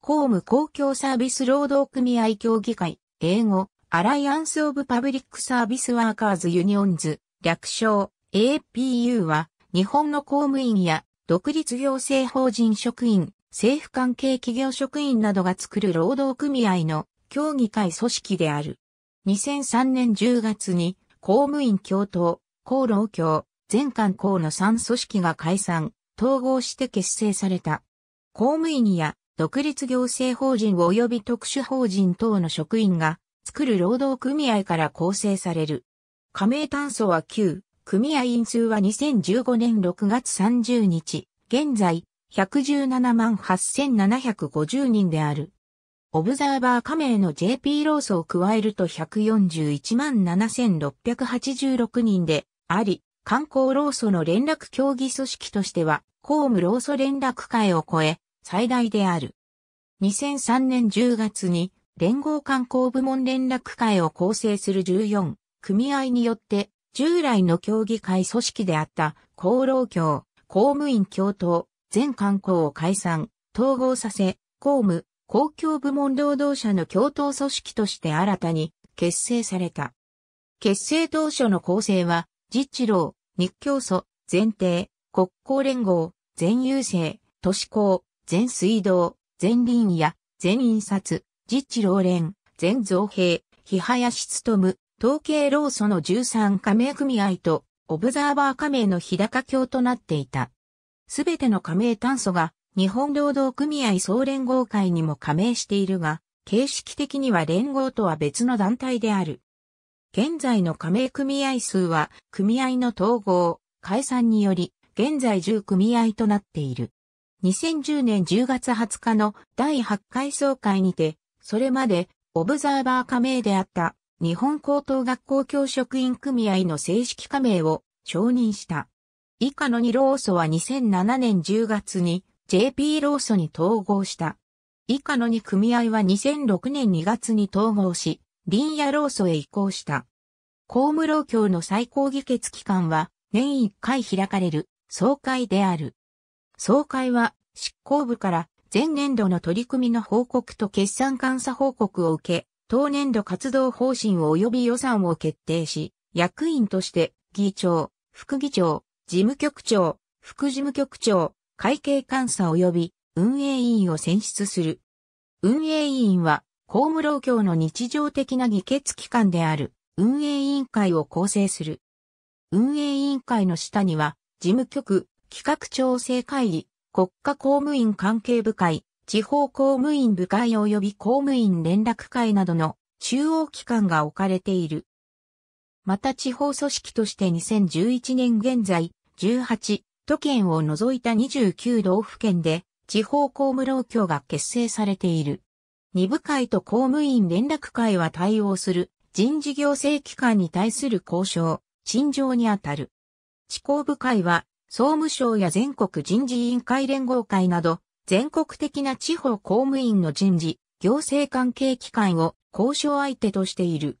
公務公共サービス労働組合協議会、英語、アライアンス・オブ・パブリック・サービス・ワーカーズ・ユニオンズ、略称、APU は、日本の公務員や、独立行政法人職員、政府関係企業職員などが作る労働組合の協議会組織である。2003年10月に、公務員共闘、公労協、全館公の3組織が解散、統合して結成された。公務員や独立行政法人及び特殊法人等の職員が作る労働組合から構成される。加盟炭素は9、組合員数は2015年6月30日、現在117万8750人である。オブザーバー加盟の JP ローを加えると141万7686人であり、観光労組の連絡協議組織としては、公務労組連絡会を超え、最大である。2003年10月に連合観光部門連絡会を構成する14組合によって従来の協議会組織であった厚労協、公務員共闘、全観光を解散、統合させ、公務、公共部門労働者の共闘組織として新たに結成された。結成当初の構成は、実地労、日教組、前提、国交連合、全郵政、都市公、全水道、全林や全印刷、実地老連、全造兵、日林む、統計労組の13加盟組合と、オブザーバー加盟の日高協となっていた。すべての加盟炭素が、日本労働組合総連合会にも加盟しているが、形式的には連合とは別の団体である。現在の加盟組合数は、組合の統合、解散により、現在10組合となっている。2010年10月20日の第8回総会にて、それまでオブザーバー加盟であった日本高等学校教職員組合の正式加盟を承認した。以下の2労組は2007年10月に JP 労組に統合した。以下の2組合は2006年2月に統合し、林野労組へ移行した。公務労協の最高議決期間は年1回開かれる総会である。総会は執行部から前年度の取り組みの報告と決算監査報告を受け、当年度活動方針及び予算を決定し、役員として議長、副議長、事務局長、副事務局長、会計監査及び運営委員を選出する。運営委員は、公務労協の日常的な議決機関である運営委員会を構成する。運営委員会の下には、事務局、企画調整会議、国家公務員関係部会、地方公務員部会及び公務員連絡会などの中央機関が置かれている。また地方組織として2011年現在、18都県を除いた29道府県で地方公務労協が結成されている。二部会と公務員連絡会は対応する人事行政機関に対する交渉、陳情にあたる。地方部会は総務省や全国人事委員会連合会など、全国的な地方公務員の人事、行政関係機関を交渉相手としている。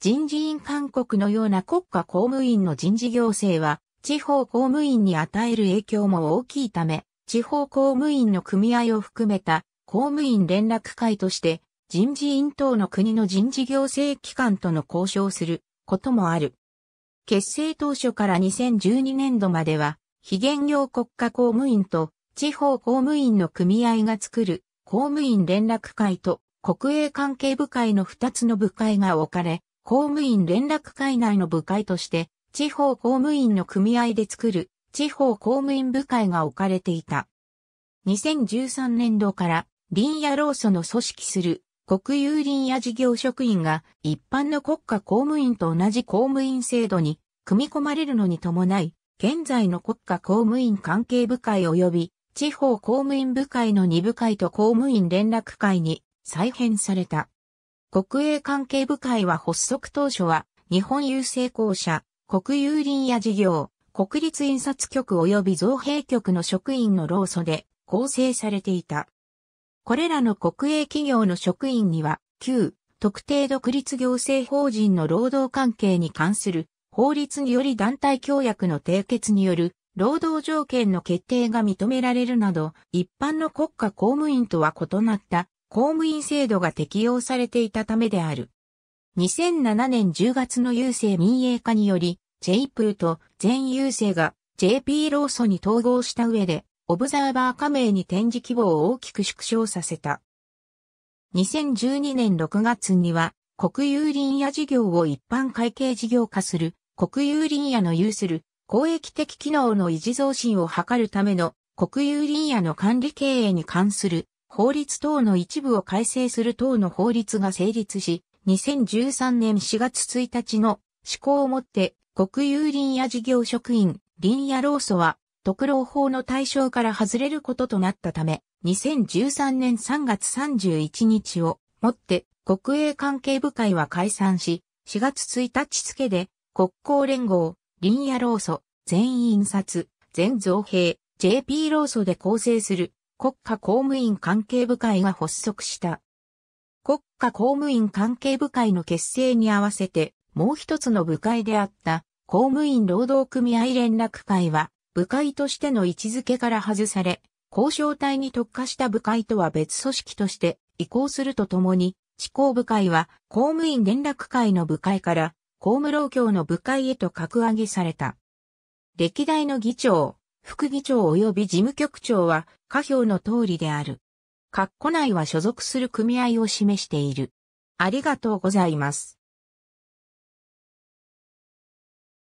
人事院勧告のような国家公務員の人事行政は、地方公務員に与える影響も大きいため、地方公務員の組合を含めた公務員連絡会として、人事院等の国の人事行政機関との交渉することもある。結成当初から2012年度までは、非現業国家公務員と地方公務員の組合が作る公務員連絡会と国営関係部会の2つの部会が置かれ、公務員連絡会内の部会として、地方公務員の組合で作る地方公務員部会が置かれていた。2013年度から林野労組の組織する国有林や事業職員が一般の国家公務員と同じ公務員制度に組み込まれるのに伴い、現在の国家公務員関係部会及び地方公務員部会の2部会と公務員連絡会に再編された。国営関係部会は発足当初は日本郵政公社、国有林や事業、国立印刷局及び造幣局の職員の労組で構成されていた。これらの国営企業の職員には、旧特定独立行政法人の労働関係に関する法律により団体協約の締結による労働条件の決定が認められるなど、一般の国家公務員とは異なった公務員制度が適用されていたためである。2007年10月の郵政民営化により、JPU と全郵政が JP 労組に統合した上で、オブザーバー加盟に展示規模を大きく縮小させた。2012年6月には、国有林野事業を一般会計事業化する、国有林野の有する公益的機能の維持増進を図るための国有林野の管理経営に関する法律等の一部を改正する等の法律が成立し、2013年4月1日の施行をもって国有林野事業職員、林野労組は特労法の対象から外れることとなったため、2013年3月31日をもって国営関係部会は解散し、4月1日付で国交連合、林野労組、全印刷、全造兵、JP 労組で構成する国家公務員関係部会が発足した。国家公務員関係部会の結成に合わせて、もう一つの部会であった公務員労働組合連絡会は部会としての位置づけから外され、交渉体に特化した部会とは別組織として移行するとともに、地方部会は公務員連絡会の部会から公務労協の部会へと格上げされた。歴代の議長、副議長及び事務局長は下表の通りである。括弧内は所属する組合を示している。ありがとうございます。